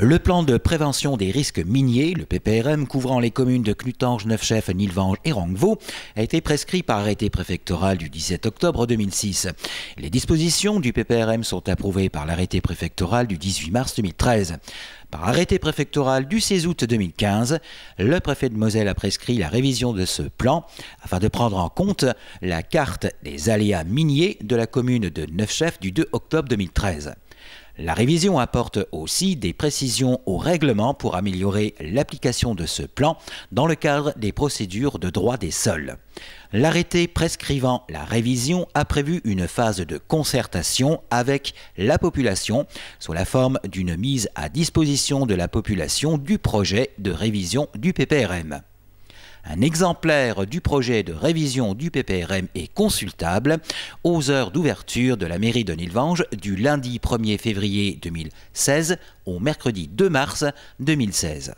Le plan de prévention des risques miniers, le PPRM, couvrant les communes de Knutange, Neufchef, Nilvange et Rangvaux, a été prescrit par arrêté préfectoral du 17 octobre 2006. Les dispositions du PPRM sont approuvées par l'arrêté préfectoral du 18 mars 2013. Par arrêté préfectoral du 16 août 2015, le préfet de Moselle a prescrit la révision de ce plan afin de prendre en compte la carte des aléas miniers de la commune de Neufchef du 2 octobre 2013. La révision apporte aussi des précisions au règlement pour améliorer l'application de ce plan dans le cadre des procédures de droit des sols. L'arrêté prescrivant la révision a prévu une phase de concertation avec la population sous la forme d'une mise à disposition de la population du projet de révision du PPRM. Un exemplaire du projet de révision du PPRM est consultable aux heures d'ouverture de la mairie de Nilvange du lundi 1er février 2016 au mercredi 2 mars 2016.